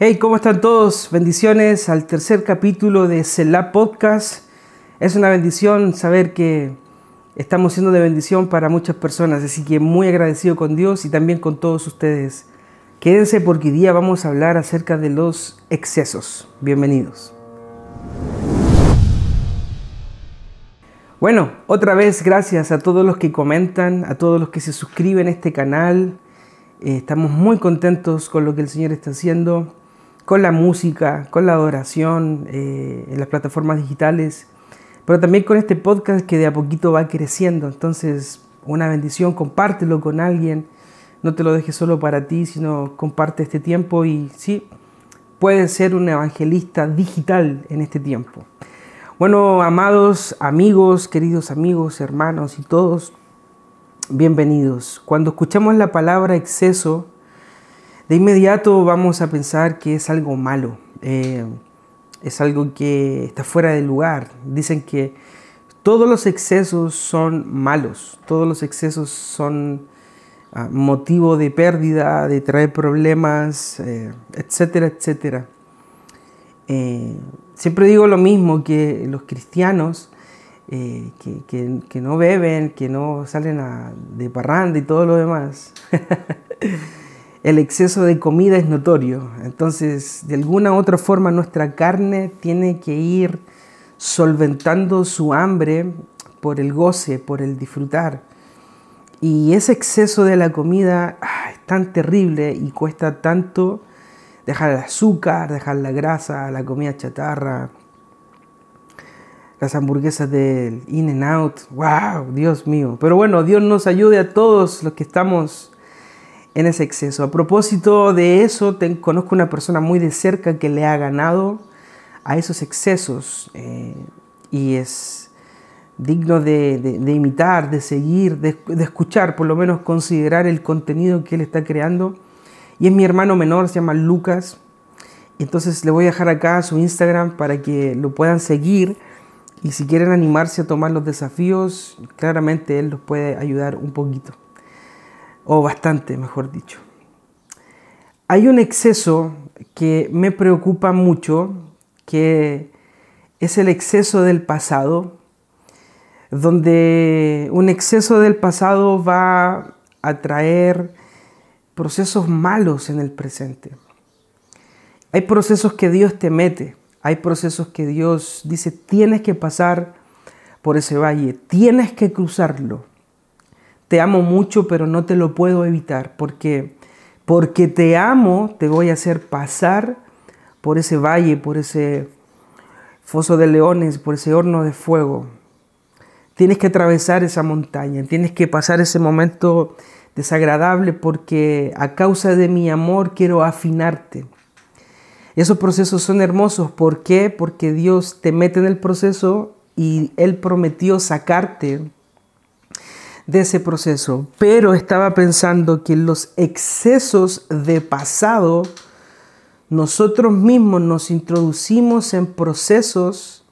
Hey, ¿cómo están todos? Bendiciones al tercer capítulo de CELAB Podcast. Es una bendición saber que estamos siendo de bendición para muchas personas, así que muy agradecido con Dios y también con todos ustedes. Quédense porque hoy día vamos a hablar acerca de los excesos. Bienvenidos. Bueno, otra vez gracias a todos los que comentan, a todos los que se suscriben a este canal. Eh, estamos muy contentos con lo que el Señor está haciendo con la música, con la adoración, eh, en las plataformas digitales, pero también con este podcast que de a poquito va creciendo. Entonces, una bendición, compártelo con alguien, no te lo dejes solo para ti, sino comparte este tiempo y sí, puedes ser un evangelista digital en este tiempo. Bueno, amados amigos, queridos amigos, hermanos y todos, bienvenidos. Cuando escuchamos la palabra exceso, de inmediato vamos a pensar que es algo malo, eh, es algo que está fuera de lugar. Dicen que todos los excesos son malos, todos los excesos son ah, motivo de pérdida, de traer problemas, eh, etcétera, etcétera. Eh, siempre digo lo mismo, que los cristianos que, no beben, que no salen de parranda y todo lo demás. el exceso de comida es notorio. Entonces, de alguna u otra forma, nuestra carne tiene que ir solventando su hambre por el goce, por el disfrutar. Y ese exceso de la comida ah, es tan terrible y cuesta tanto dejar el azúcar, dejar la grasa, la comida chatarra, las hamburguesas del In n Out. ¡Wow! Dios mío. Pero bueno, Dios nos ayude a todos los que estamos en ese exceso. A propósito de eso, conozco una persona muy de cerca que le ha ganado a esos excesos eh, y es digno de, imitar, de seguir, de, de, escuchar, por lo menos considerar el contenido que él está creando. Y es mi hermano menor, se llama Lucas. Entonces le voy a dejar acá su Instagram para que lo puedan seguir. Y si quieren animarse a tomar los desafíos, claramente él los puede ayudar un poquito o bastante, mejor dicho. Hay un exceso que me preocupa mucho, que es el exceso del pasado, donde un exceso del pasado va a traer procesos malos en el presente. Hay procesos que Dios te mete, hay procesos que Dios dice, tienes que pasar por ese valle, tienes que cruzarlo te amo mucho, pero no te lo puedo evitar, porque porque te amo, te voy a hacer pasar por ese valle, por ese foso de leones, por ese horno de fuego. Tienes que atravesar esa montaña, tienes que pasar ese momento desagradable porque a causa de mi amor quiero afinarte. Esos procesos son hermosos. ¿Por qué? Porque Dios te mete en el proceso y Él prometió sacarte de ese proceso, pero estaba pensando que los excesos de pasado, nosotros mismos nos introducimos en procesos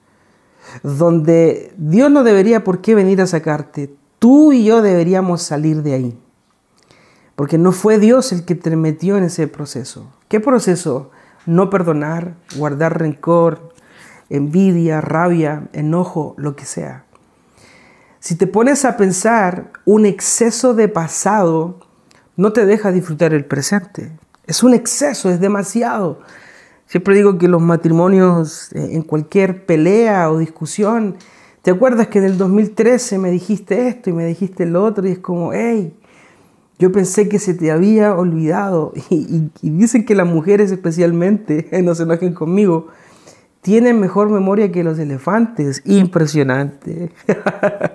donde Dios no debería por qué venir a sacarte. Tú y yo deberíamos salir de ahí. Porque no fue Dios el que te metió en ese proceso. ¿Qué proceso? No perdonar, guardar rencor, envidia, rabia, enojo, lo que sea. Si te pones a pensar, un exceso de pasado no te deja disfrutar el presente. Es un exceso, es demasiado. Siempre digo que los matrimonios, eh, en cualquier pelea o discusión, ¿te acuerdas que en el 2013 me dijiste esto y me dijiste lo otro? Y es como, hey, yo pensé que se te había olvidado. Y, dicen que las mujeres especialmente, no se enojen conmigo, tienen mejor memoria que los elefantes. Impresionante.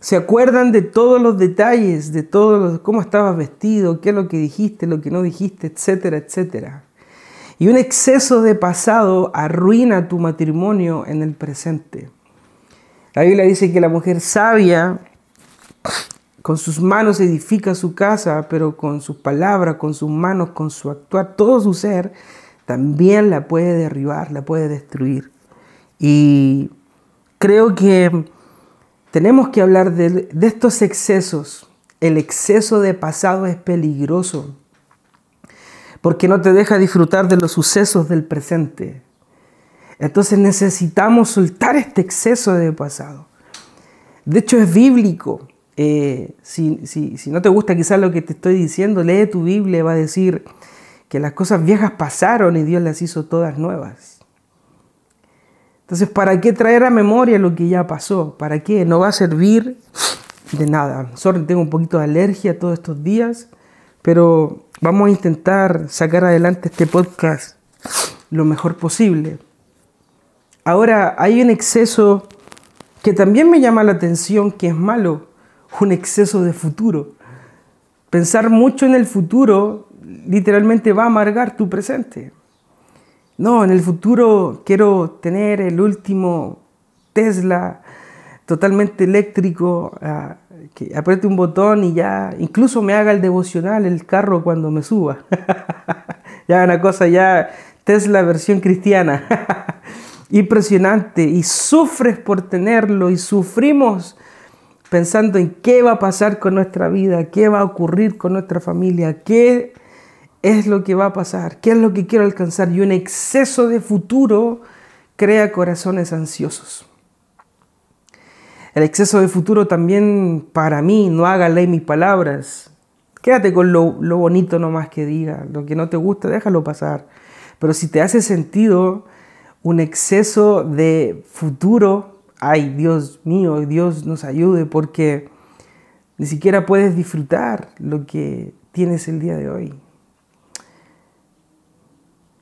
Se acuerdan de todos los detalles, de cómo estabas vestido, qué es lo que dijiste, lo que no dijiste, etcétera, etcétera. Y un exceso de pasado arruina tu matrimonio en el presente. La Biblia dice que la mujer sabia con sus manos edifica su casa, pero con sus palabras, con sus manos, con su actuar, todo su ser, también la puede derribar, la puede destruir. Y creo que tenemos que hablar de, estos excesos. El exceso de pasado es peligroso porque no te deja disfrutar de los sucesos del presente. Entonces necesitamos soltar este exceso de pasado. De hecho es bíblico. Eh, si, no te gusta quizás lo que te estoy diciendo, lee tu Biblia, va a decir, que las cosas viejas pasaron y Dios las hizo todas nuevas. Entonces, ¿para qué traer a memoria lo que ya pasó? ¿Para qué? No va a servir de nada. Sorry, tengo un poquito de alergia todos estos días, pero vamos a intentar sacar adelante este podcast lo mejor posible. Ahora, hay un exceso que también me llama la atención, que es malo, un exceso de futuro. Pensar mucho en el futuro literalmente va a amargar tu presente. No, en el futuro quiero tener el último Tesla totalmente eléctrico, ah, que apriete un botón y ya, incluso me haga el devocional el carro cuando me suba. ya una cosa ya Tesla versión cristiana. Impresionante. Y sufres por tenerlo y sufrimos pensando en qué va a pasar con nuestra vida, qué va a ocurrir con nuestra familia, qué es lo que va a pasar, qué es lo que quiero alcanzar y un exceso de futuro crea corazones ansiosos. El exceso de futuro también para mí, no haga ley mis palabras. Quédate con lo, bonito nomás que diga, lo que no te gusta, déjalo pasar. Pero si te hace sentido un exceso de futuro, ay Dios mío, Dios nos ayude porque ni siquiera puedes disfrutar lo que tienes el día de hoy.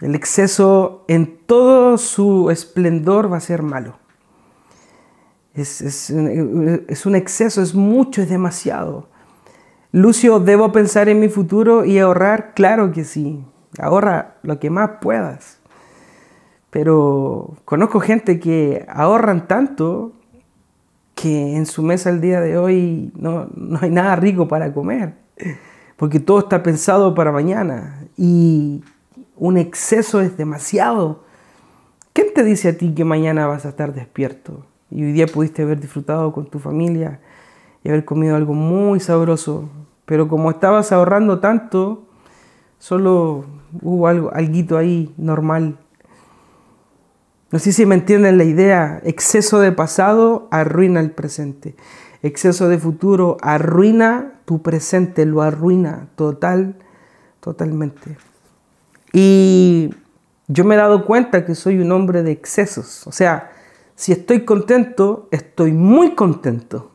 El exceso en todo su esplendor va a ser malo. Es, un exceso, es mucho, es demasiado. Lucio, ¿debo pensar en mi futuro y ahorrar? Claro que sí. Ahorra lo que más puedas. Pero conozco gente que ahorran tanto que en su mesa el día de hoy no, no hay nada rico para comer. Porque todo está pensado para mañana. Y un exceso es demasiado. ¿Quién te dice a ti que mañana vas a estar despierto? Y hoy día pudiste haber disfrutado con tu familia y haber comido algo muy sabroso. Pero como estabas ahorrando tanto, solo hubo algo, alguito ahí normal. No sé si me entienden la idea. Exceso de pasado arruina el presente. Exceso de futuro arruina tu presente, lo arruina total, totalmente. Y yo me he dado cuenta que soy un hombre de excesos. O sea, si estoy contento, estoy muy contento.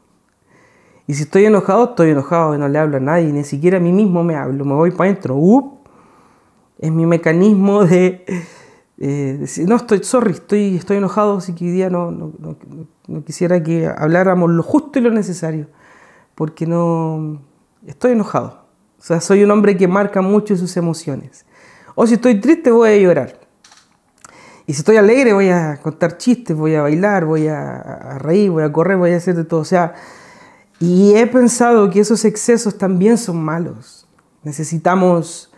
Y si estoy enojado, estoy enojado y no le hablo a nadie, ni siquiera a mí mismo me hablo, me voy para adentro. es mi mecanismo eh, de, decir, no, estoy sorry, estoy, estoy enojado, así que hoy día no, no, no, no, quisiera que habláramos lo justo y lo necesario, porque no, estoy enojado. O sea, soy un hombre que marca mucho sus emociones. O oh, si estoy triste voy a llorar. Y si estoy alegre voy a contar chistes, voy a bailar, voy a, reír, voy a correr, voy a hacer de todo. O sea, y he pensado que esos excesos también son malos. Necesitamos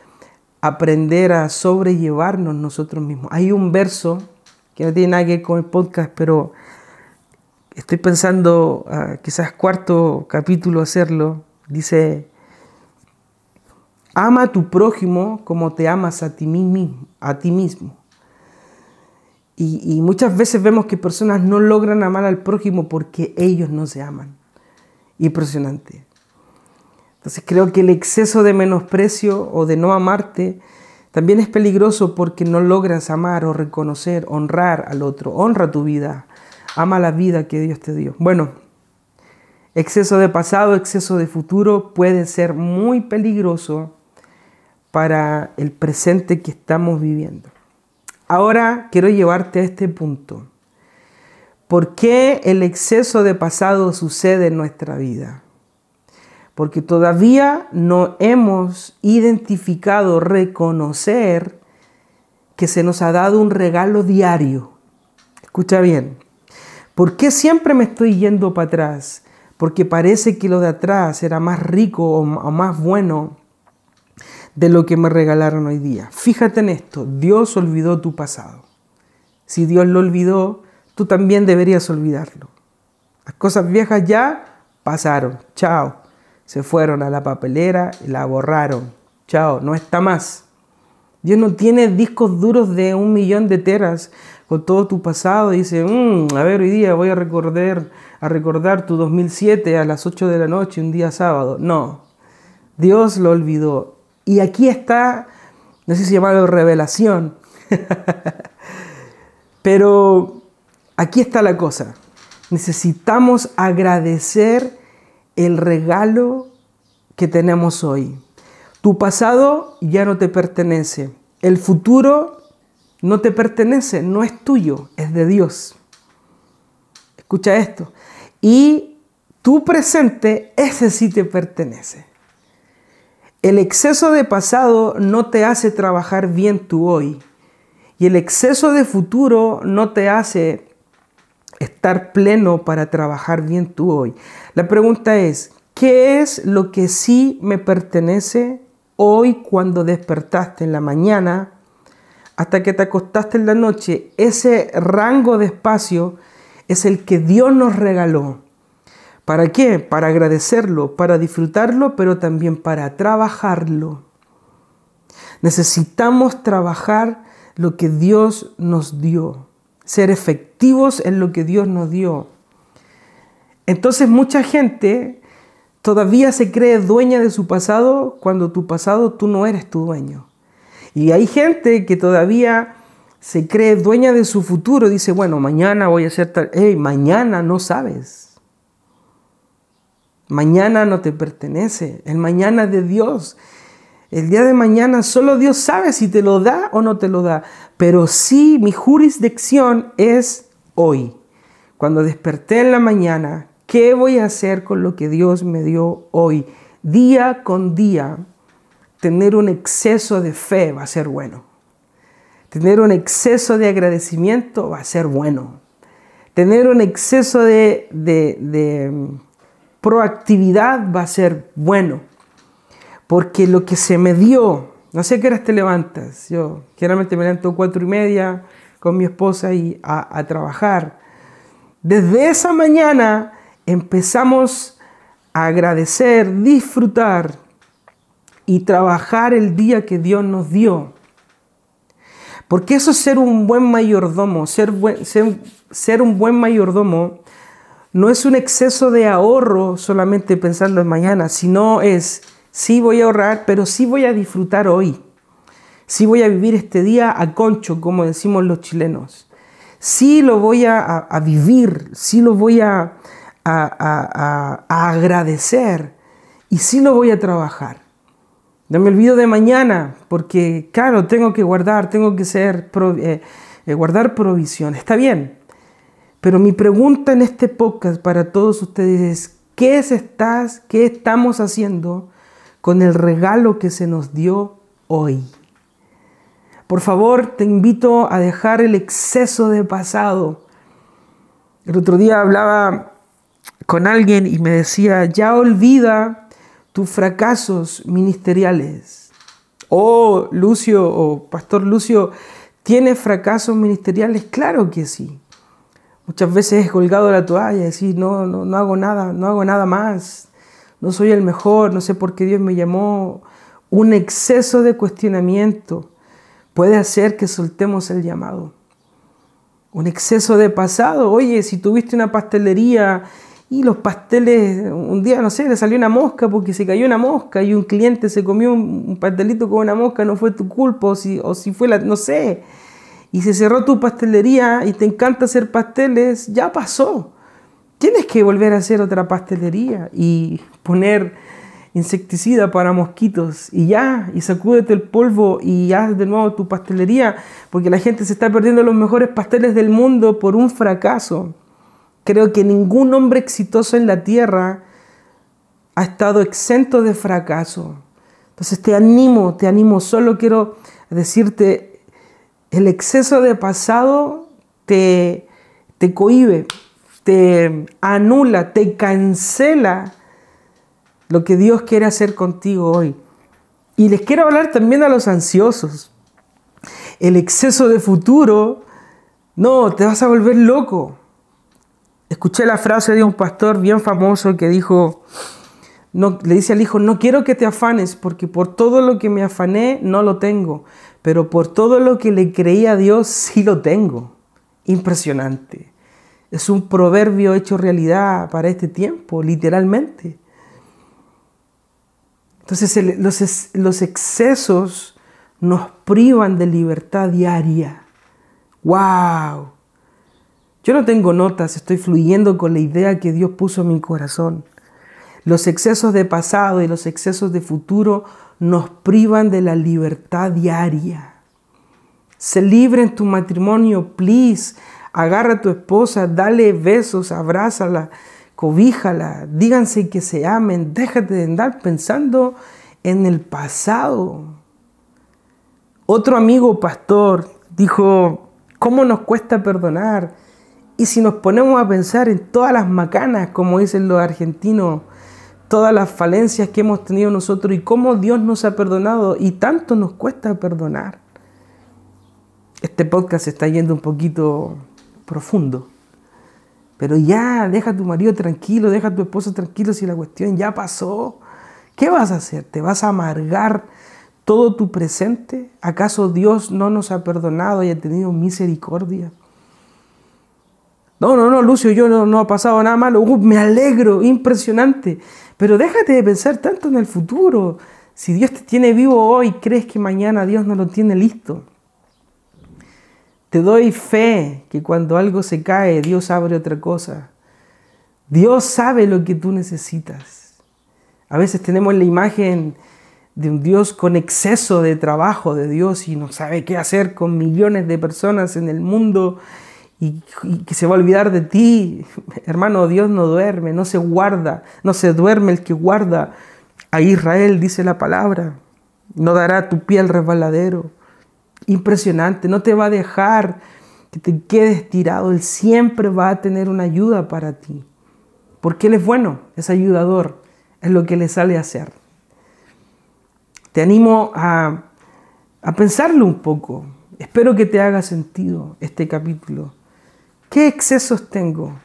aprender a sobrellevarnos nosotros mismos. Hay un verso que no tiene nada que ver con el podcast, pero estoy pensando ah, quizás cuarto capítulo hacerlo. Dice, Ama a tu prójimo como te amas a ti mismo. Y, y, muchas veces vemos que personas no logran amar al prójimo porque ellos no se aman. Impresionante. Entonces creo que el exceso de menosprecio o de no amarte también es peligroso porque no logras amar o reconocer, honrar al otro. Honra tu vida. Ama la vida que Dios te dio. Bueno, exceso de pasado, exceso de futuro puede ser muy peligroso para el presente que estamos viviendo. Ahora quiero llevarte a este punto. ¿Por qué el exceso de pasado sucede en nuestra vida? Porque todavía no hemos identificado, reconocer que se nos ha dado un regalo diario. Escucha bien. ¿Por qué siempre me estoy yendo para atrás? Porque parece que lo de atrás era más rico o más bueno de lo que me regalaron hoy día. Fíjate en esto, Dios olvidó tu pasado. Si Dios lo olvidó, tú también deberías olvidarlo. Las cosas viejas ya pasaron, chao. Se fueron a la papelera y la borraron, chao, no está más. Dios no tiene discos duros de un millón de teras con todo tu pasado. Dice, mm, a ver, hoy día voy a recordar, a recordar tu 2007 a las 8 de la noche, un día sábado. No, Dios lo olvidó y aquí está, no sé si llamarlo revelación, pero aquí está la cosa. Necesitamos agradecer el regalo que tenemos hoy. Tu pasado ya no te pertenece. El futuro no te pertenece, no es tuyo, es de Dios. Escucha esto. Y tu presente, ese sí te pertenece. El exceso de pasado no te hace trabajar bien tu hoy. Y el exceso de futuro no te hace estar pleno para trabajar bien tu hoy. La pregunta es, ¿qué es lo que sí me pertenece hoy cuando despertaste en la mañana hasta que te acostaste en la noche? Ese rango de espacio es el que Dios nos regaló. ¿Para qué? Para agradecerlo, para disfrutarlo, pero también para trabajarlo. Necesitamos trabajar lo que Dios nos dio, ser efectivos en lo que Dios nos dio. Entonces mucha gente todavía se cree dueña de su pasado cuando tu pasado tú no eres tu dueño. Y hay gente que todavía se cree dueña de su futuro, dice, bueno, mañana voy a ser tal, hey, mañana no sabes. Mañana no te pertenece, el mañana de Dios. El día de mañana solo Dios sabe si te lo da o no te lo da, pero sí mi jurisdicción es hoy. Cuando desperté en la mañana, ¿qué voy a hacer con lo que Dios me dio hoy? Día con día, tener un exceso de fe va a ser bueno. Tener un exceso de agradecimiento va a ser bueno. Tener un exceso de proactividad va a ser bueno. Porque lo que se me dio, no sé qué horas te levantas. Yo generalmente me levanto cuatro y media con mi esposa y a, trabajar. Desde esa mañana empezamos a agradecer, disfrutar y trabajar el día que Dios nos dio. Porque eso es ser un buen mayordomo. ser un buen mayordomo no es un exceso de ahorro solamente pensando en mañana, sino es, sí voy a ahorrar, pero sí voy a disfrutar hoy. Sí voy a vivir este día a concho, como decimos los chilenos. Sí lo voy a, vivir, sí lo voy a, agradecer y sí lo voy a trabajar. No me olvido de mañana, porque claro, tengo que guardar, tengo que ser, eh, eh, guardar provisiones, Está bien, pero mi pregunta en este podcast para todos ustedes es, ¿qué es estás, qué estamos haciendo con el regalo que se nos dio hoy? Por favor, te invito a dejar el exceso de pasado. El otro día hablaba con alguien y me decía, ya olvida tus fracasos ministeriales. Oh, Lucio o Pastor Lucio, ¿tienes fracasos ministeriales? Claro que sí. Muchas veces he colgado la toalla, decir no, no, hago nada, no hago nada más, no soy el mejor, no sé por qué Dios me llamó. Un exceso de cuestionamiento puede hacer que soltemos el llamado. Un exceso de pasado, oye, si tuviste una pastelería y los pasteles, un día, no sé, le salió una mosca porque se cayó una mosca y un cliente se comió un pastelito con una mosca, no fue tu culpa, o si, o si fue la, no sé y se cerró tu pastelería y te encanta hacer pasteles, ya pasó. Tienes que volver a hacer otra pastelería y poner insecticida para mosquitos y ya, y sacúdete el polvo y haz de nuevo tu pastelería, porque la gente se está perdiendo los mejores pasteles del mundo por un fracaso. Creo que ningún hombre exitoso en la tierra ha estado exento de fracaso. Entonces te animo, te animo, solo quiero decirte, el exceso de pasado te, te cohíbe, te anula, te cancela lo que Dios quiere hacer contigo hoy. Y les quiero hablar también a los ansiosos. El exceso de futuro, no, te vas a volver loco. Escuché la frase de un pastor bien famoso que dijo, no, le dice al hijo, no quiero que te afanes porque por todo lo que me afané no lo tengo pero por todo lo que le creí a Dios sí lo tengo. Impresionante. Es un proverbio hecho realidad para este tiempo, literalmente. Entonces los, excesos nos privan de libertad diaria. ¡Wow! Yo no tengo notas, estoy fluyendo con la idea que Dios puso en mi corazón. Los excesos de pasado y los excesos de futuro nos privan de la libertad diaria. Se libre en tu matrimonio, please. Agarra a tu esposa, dale besos, abrázala, cobíjala, díganse que se amen, déjate de andar pensando en el pasado. Otro amigo pastor dijo, ¿cómo nos cuesta perdonar? Y si nos ponemos a pensar en todas las macanas, como dicen los argentinos, todas las falencias que hemos tenido nosotros y cómo Dios nos ha perdonado y tanto nos cuesta perdonar. Este podcast está yendo un poquito profundo, pero ya deja a tu marido tranquilo, deja a tu esposo tranquilo si la cuestión ya pasó. ¿Qué vas a hacer? ¿Te vas a amargar todo tu presente? ¿Acaso Dios no nos ha perdonado y ha tenido misericordia? No, no, no, Lucio, yo no, no ha pasado nada malo. me alegro, impresionante. Pero déjate de pensar tanto en el futuro. Si Dios te tiene vivo hoy, crees que mañana Dios no lo tiene listo. Te doy fe que cuando algo se cae, Dios abre otra cosa. Dios sabe lo que tú necesitas. A veces tenemos la imagen de un Dios con exceso de trabajo de Dios y no sabe qué hacer con millones de personas en el mundo y, que se va a olvidar de ti. Hermano, Dios no duerme, no se guarda, no se duerme el que guarda a Israel, dice la palabra. No dará tu pie al resbaladero. Impresionante, no te va a dejar que te quedes tirado. Él siempre va a tener una ayuda para ti. Porque Él es bueno, es ayudador, es lo que le sale a hacer. Te animo a, a pensarlo un poco. Espero que te haga sentido este capítulo. ¿Qué excesos tengo?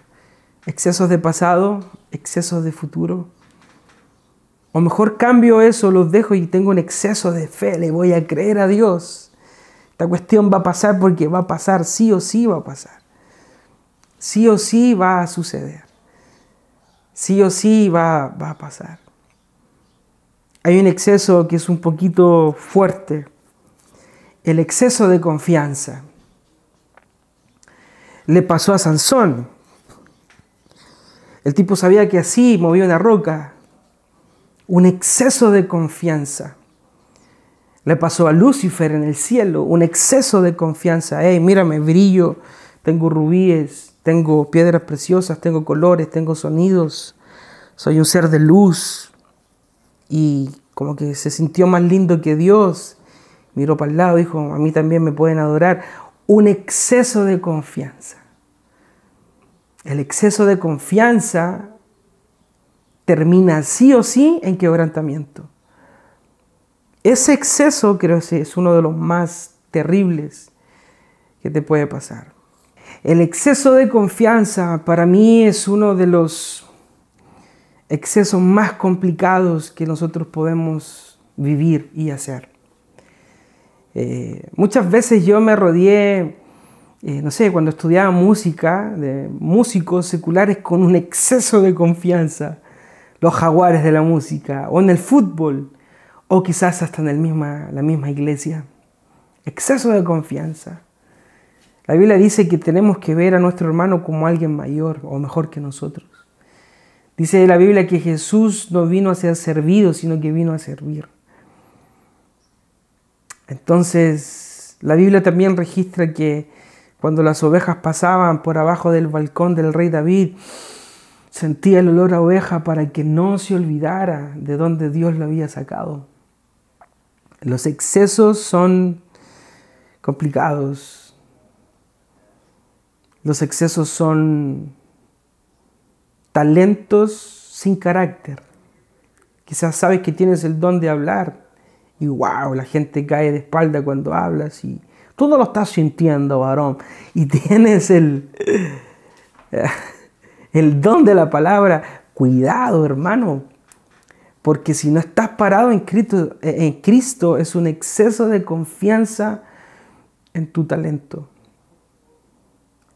¿Excesos de pasado? ¿Excesos de futuro? O mejor cambio eso, los dejo y tengo un exceso de fe, le voy a creer a Dios. Esta cuestión va a pasar porque va a pasar, sí o sí va a pasar. Sí o sí va a suceder. Sí o sí va, va a pasar. Hay un exceso que es un poquito fuerte, el exceso de confianza le pasó a Sansón. El tipo sabía que así movía una roca. Un exceso de confianza. Le pasó a Lucifer en el cielo. Un exceso de confianza. Hey, mírame, brillo. Tengo rubíes. Tengo piedras preciosas. Tengo colores. Tengo sonidos. Soy un ser de luz. Y como que se sintió más lindo que Dios. Miró para el lado, dijo, a mí también me pueden adorar un exceso de confianza. El exceso de confianza termina sí o sí en quebrantamiento. Ese exceso creo que es uno de los más terribles que te puede pasar. El exceso de confianza para mí es uno de los excesos más complicados que nosotros podemos vivir y hacer. Eh, muchas veces yo me rodeé, eh, no sé, cuando estudiaba música, de músicos seculares con un exceso de confianza, los jaguares de la música, o en el fútbol, o quizás hasta en el misma, la misma iglesia. Exceso de confianza. La Biblia dice que tenemos que ver a nuestro hermano como alguien mayor o mejor que nosotros. Dice la Biblia que Jesús no vino a ser servido, sino que vino a servir. Entonces, la Biblia también registra que cuando las ovejas pasaban por abajo del balcón del rey David, sentía el olor a oveja para que no se olvidara de dónde Dios lo había sacado. Los excesos son complicados. Los excesos son talentos sin carácter. Quizás sabes que tienes el don de hablar, y wow, la gente cae de espalda cuando hablas y tú no lo estás sintiendo, varón. Y tienes el, el don de la palabra. Cuidado, hermano. Porque si no estás parado en Cristo, en Cristo es un exceso de confianza en tu talento.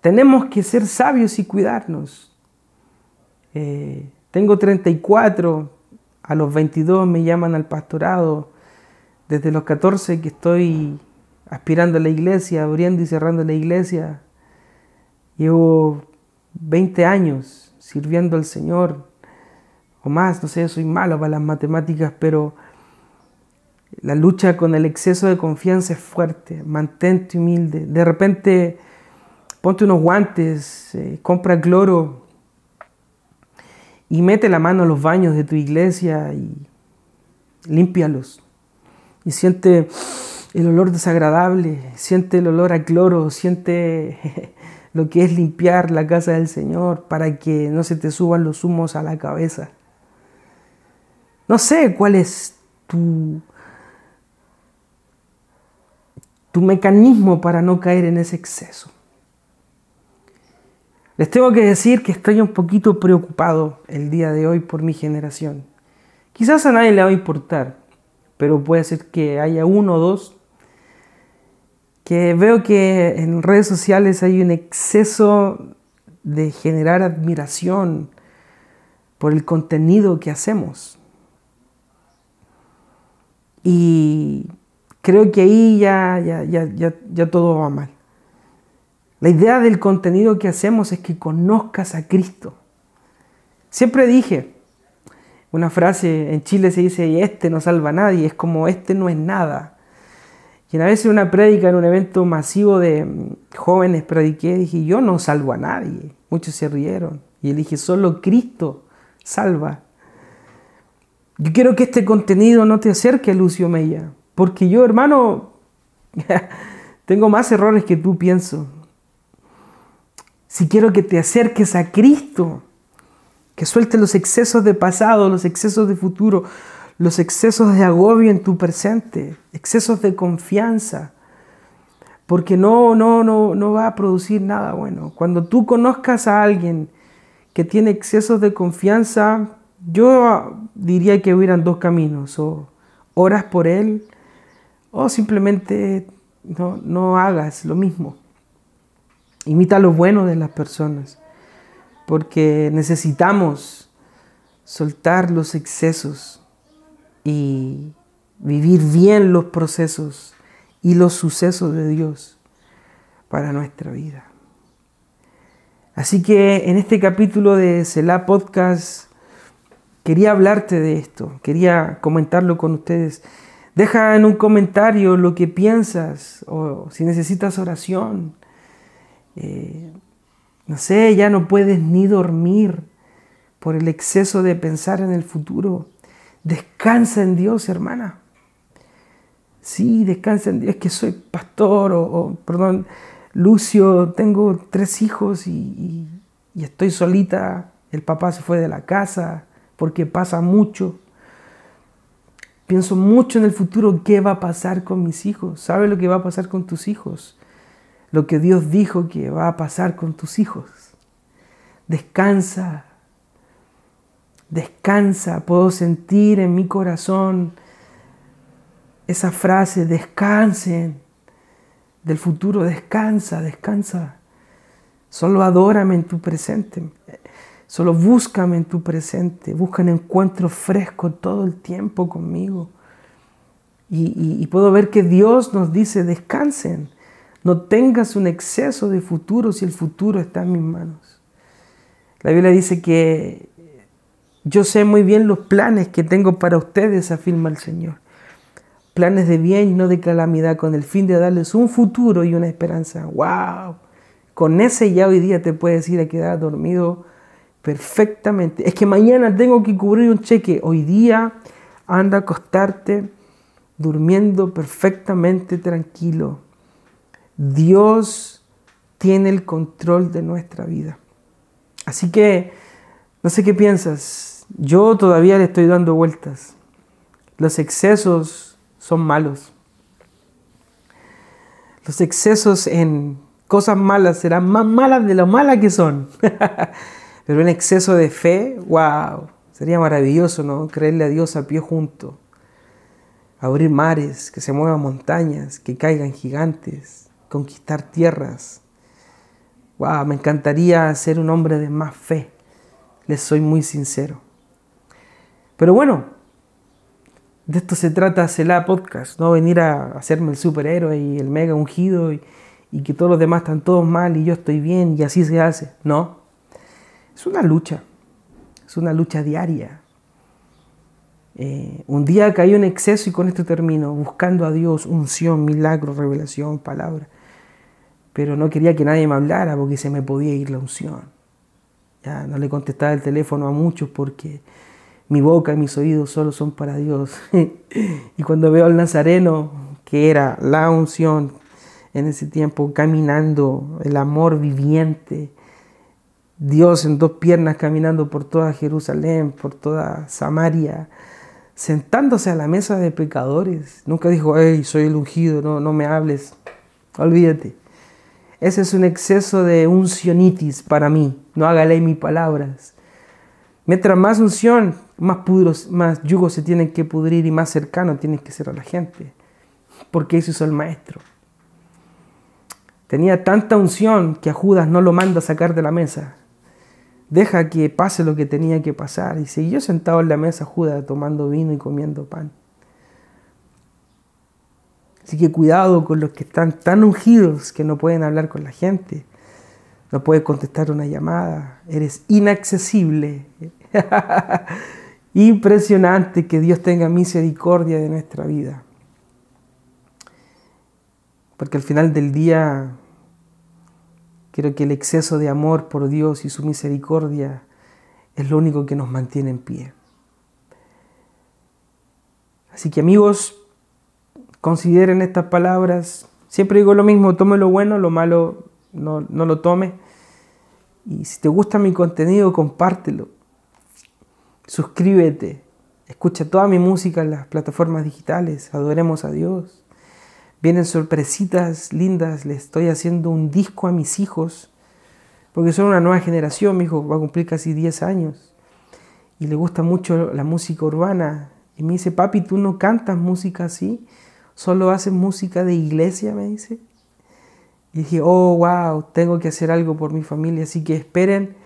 Tenemos que ser sabios y cuidarnos. Eh, tengo 34, a los 22 me llaman al pastorado desde los 14 que estoy aspirando a la iglesia, abriendo y cerrando la iglesia, llevo 20 años sirviendo al Señor, o más, no sé, soy malo para las matemáticas, pero la lucha con el exceso de confianza es fuerte, mantente humilde, de repente ponte unos guantes, eh, compra cloro y mete la mano a los baños de tu iglesia y límpialos y siente el olor desagradable, siente el olor a cloro, siente lo que es limpiar la casa del Señor para que no se te suban los humos a la cabeza. No sé cuál es tu, tu mecanismo para no caer en ese exceso. Les tengo que decir que estoy un poquito preocupado el día de hoy por mi generación. Quizás a nadie le va a importar, pero puede ser que haya uno o dos que veo que en redes sociales hay un exceso de generar admiración por el contenido que hacemos. Y creo que ahí ya, ya, todo va mal. La idea del contenido que hacemos es que conozcas a Cristo. Siempre dije, una frase en Chile se dice, y este no salva a nadie, es como este no es nada. Y una vez en una prédica, en un evento masivo de mm, jóvenes, prediqué, dije, yo no salvo a nadie. Muchos se rieron. Y dije, solo Cristo salva. Yo quiero que este contenido no te acerque a Lucio Mella, porque yo, hermano, tengo más errores que tú pienso. Si quiero que te acerques a Cristo, que suelte los excesos de pasado, los excesos de futuro, los excesos de agobio en tu presente, excesos de confianza. Porque no, no, no, no va a producir nada bueno. Cuando tú conozcas a alguien que tiene excesos de confianza, yo diría que hubieran dos caminos. O oras por él o simplemente no, no hagas lo mismo. Imita lo bueno de las personas porque necesitamos soltar los excesos y vivir bien los procesos y los sucesos de Dios para nuestra vida. Así que en este capítulo de Selah Podcast quería hablarte de esto, quería comentarlo con ustedes. Deja en un comentario lo que piensas o si necesitas oración. Eh, no sé, ya no puedes ni dormir por el exceso de pensar en el futuro. Descansa en Dios, hermana. Sí, descansa en Dios. Es que soy pastor o, perdón, Lucio, tengo tres hijos y, y estoy solita. El papá se fue de la casa porque pasa mucho. Pienso mucho en el futuro, qué va a pasar con mis hijos. ¿Sabe lo que va a pasar con tus hijos? lo que Dios dijo que va a pasar con tus hijos. Descansa, descansa, puedo sentir en mi corazón esa frase, descansen, del futuro, descansa, descansa. Solo adórame en tu presente, solo búscame en tu presente, busca un encuentro fresco todo el tiempo conmigo. Y, y puedo ver que Dios nos dice, descansen no tengas un exceso de futuro si el futuro está en mis manos. La Biblia dice que yo sé muy bien los planes que tengo para ustedes, afirma el Señor. Planes de bien y no de calamidad, con el fin de darles un futuro y una esperanza. ¡Wow! Con ese ya hoy día te puedes ir a quedar dormido perfectamente. Es que mañana tengo que cubrir un cheque. Hoy día anda a acostarte durmiendo perfectamente tranquilo Dios tiene el control de nuestra vida. Así que, no sé qué piensas, yo todavía le estoy dando vueltas. Los excesos son malos. Los excesos en cosas malas serán más malas de lo malas que son. Pero un exceso de fe, wow, sería maravilloso, ¿no? Creerle a Dios a pie junto. Abrir mares, que se muevan montañas, que caigan gigantes conquistar tierras. me encantaría ser un hombre de más fe. Les soy muy sincero. Pero bueno, de esto se trata la Podcast, no venir a hacerme el superhéroe y el mega ungido y, que todos los demás están todos mal y yo estoy bien y así se hace. No. Es una lucha. Es una lucha diaria. Eh, un día caí en exceso y con esto termino, buscando a Dios, unción, milagro, revelación, palabra pero no quería que nadie me hablara porque se me podía ir la unción. Ya no le contestaba el teléfono a muchos porque mi boca y mis oídos solo son para Dios. y cuando veo al Nazareno, que era la unción en ese tiempo, caminando, el amor viviente, Dios en dos piernas caminando por toda Jerusalén, por toda Samaria, sentándose a la mesa de pecadores. Nunca dijo, hey, soy el ungido, no, no me hables, olvídate. Ese es un exceso de uncionitis para mí. No haga ley mis palabras. Mientras más unción, más pudros, más yugos se tienen que pudrir y más cercano tienes que ser a la gente. Porque eso es el maestro. Tenía tanta unción que a Judas no lo manda a sacar de la mesa. Deja que pase lo que tenía que pasar. Y siguió sentado en la mesa Judas tomando vino y comiendo pan. Así que cuidado con los que están tan ungidos que no pueden hablar con la gente, no pueden contestar una llamada, eres inaccesible. Impresionante que Dios tenga misericordia de nuestra vida. Porque al final del día, creo que el exceso de amor por Dios y su misericordia es lo único que nos mantiene en pie. Así que amigos, Consideren estas palabras. Siempre digo lo mismo, tome lo bueno, lo malo no, lo tome. Y si te gusta mi contenido, compártelo. Suscríbete. Escucha toda mi música en las plataformas digitales. Adoremos a Dios. Vienen sorpresitas lindas. Le estoy haciendo un disco a mis hijos. Porque son una nueva generación. Mi hijo va a cumplir casi 10 años. Y le gusta mucho la música urbana. Y me dice, papi, ¿tú no cantas música así? solo hace música de iglesia, me dice. Y dije, oh, wow, tengo que hacer algo por mi familia, así que esperen,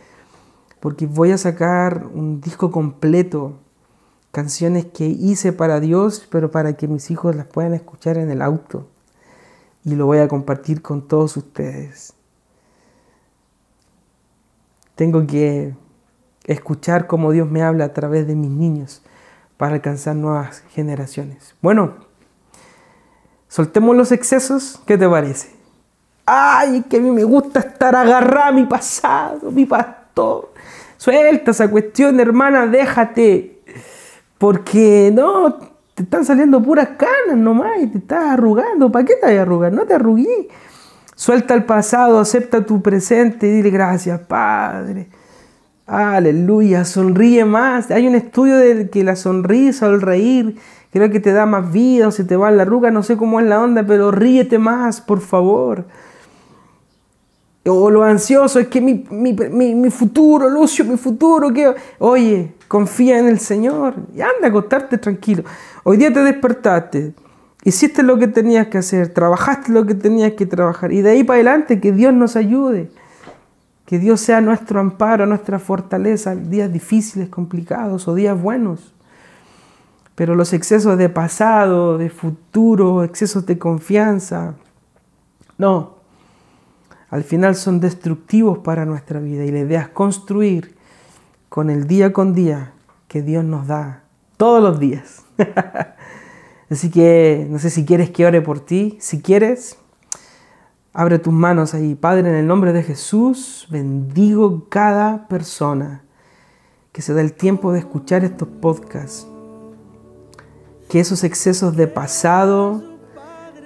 porque voy a sacar un disco completo, canciones que hice para Dios, pero para que mis hijos las puedan escuchar en el auto. Y lo voy a compartir con todos ustedes. Tengo que escuchar cómo Dios me habla a través de mis niños para alcanzar nuevas generaciones. Bueno, Soltemos los excesos, ¿qué te parece? Ay, que a mí me gusta estar agarrado a mi pasado, mi pastor. Suelta esa cuestión, hermana, déjate. Porque no, te están saliendo puras canas nomás y te estás arrugando. ¿Para qué te vas a arrugar? No te arrugué. Suelta el pasado, acepta tu presente y dile gracias, Padre. Aleluya, sonríe más. Hay un estudio de que la sonrisa o el reír Creo que te da más vida o se te va la ruga, no sé cómo es la onda, pero ríete más, por favor. O oh, lo ansioso, es que mi, futuro, Lucio, mi futuro, que... Oye, confía en el Señor y anda a acostarte tranquilo. Hoy día te despertaste, hiciste lo que tenías que hacer, trabajaste lo que tenías que trabajar y de ahí para adelante que Dios nos ayude, que Dios sea nuestro amparo, nuestra fortaleza, días difíciles, complicados o días buenos. Pero los excesos de pasado, de futuro, excesos de confianza, no. Al final son destructivos para nuestra vida y la idea es construir con el día con día que Dios nos da todos los días. Así que no sé si quieres que ore por ti. Si quieres, abre tus manos ahí. Padre, en el nombre de Jesús, bendigo cada persona que se da el tiempo de escuchar estos podcasts que esos excesos de pasado,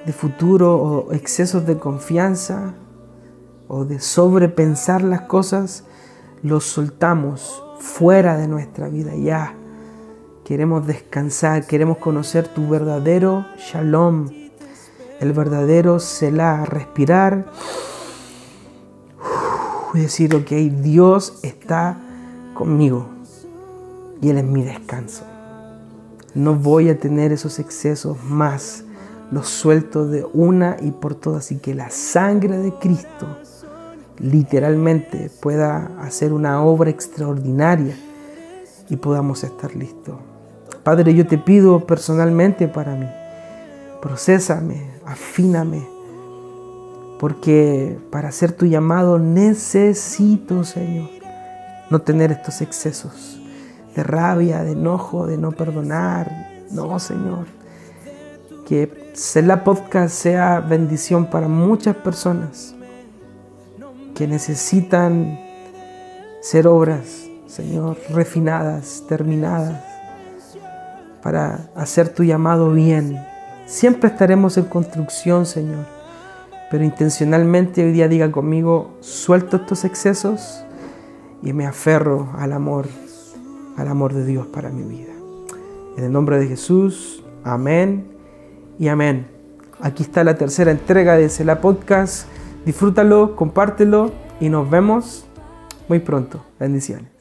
de futuro o excesos de confianza o de sobrepensar las cosas, los soltamos fuera de nuestra vida ya. Queremos descansar, queremos conocer tu verdadero shalom, el verdadero selah, respirar y decir, ok, Dios está conmigo y Él es mi descanso. No voy a tener esos excesos más. Los suelto de una y por todas y que la sangre de Cristo literalmente pueda hacer una obra extraordinaria y podamos estar listos. Padre, yo te pido personalmente para mí, procésame, afíname, porque para hacer tu llamado necesito, Señor, no tener estos excesos de rabia, de enojo, de no perdonar. No, Señor. Que la Podcast sea bendición para muchas personas que necesitan ser obras, Señor, refinadas, terminadas, para hacer tu llamado bien. Siempre estaremos en construcción, Señor, pero intencionalmente hoy día diga conmigo, suelto estos excesos y me aferro al amor al amor de Dios para mi vida. En el nombre de Jesús, amén y amén. Aquí está la tercera entrega de Sela Podcast. Disfrútalo, compártelo y nos vemos muy pronto. Bendiciones.